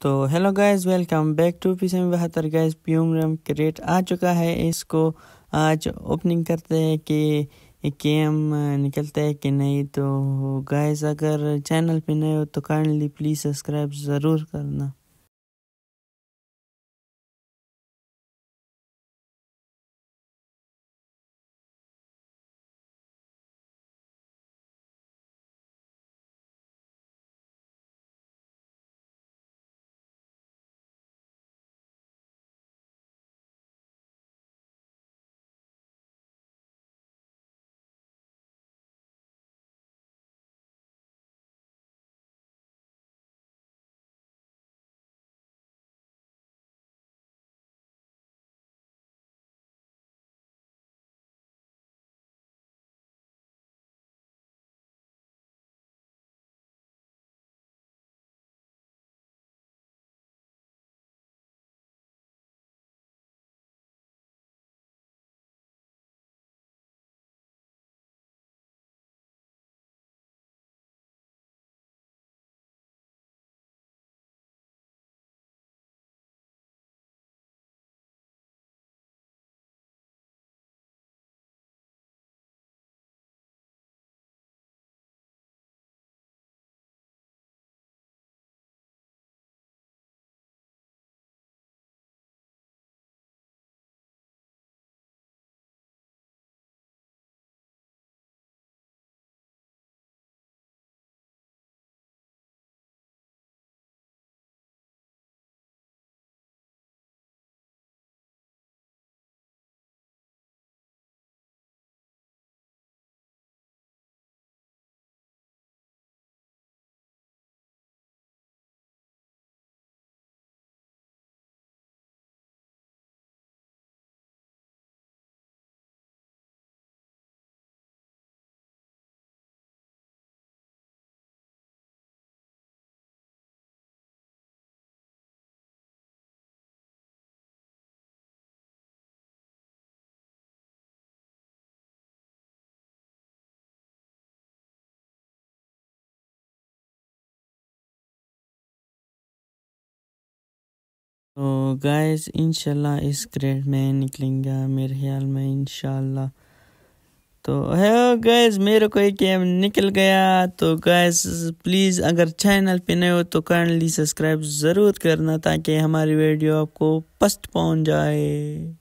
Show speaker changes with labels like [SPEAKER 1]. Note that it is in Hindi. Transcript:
[SPEAKER 1] तो hello guys welcome back to P same बहत्तर गाइज प्यूम रम क्रिएट आ चुका है इसको आज ओपनिंग करते हैं कि के एम निकलता है कि नहीं तो गाइस अगर चैनल पे नए हो तो काइंडली प्लीज़ सब्सक्राइब ज़रूर
[SPEAKER 2] करना
[SPEAKER 3] तो गाइस इंशाल्लाह इस ग्रेड में निकलेंगे
[SPEAKER 1] मेरे ख्याल में इंशाल्लाह तो है गैस मेरे को एक गेम निकल गया तो गाइस प्लीज़ अगर चैनल पे नए हो तो काइंडली सब्सक्राइब ज़रूर करना ताकि हमारी वीडियो आपको फर्स्ट पहुंच जाए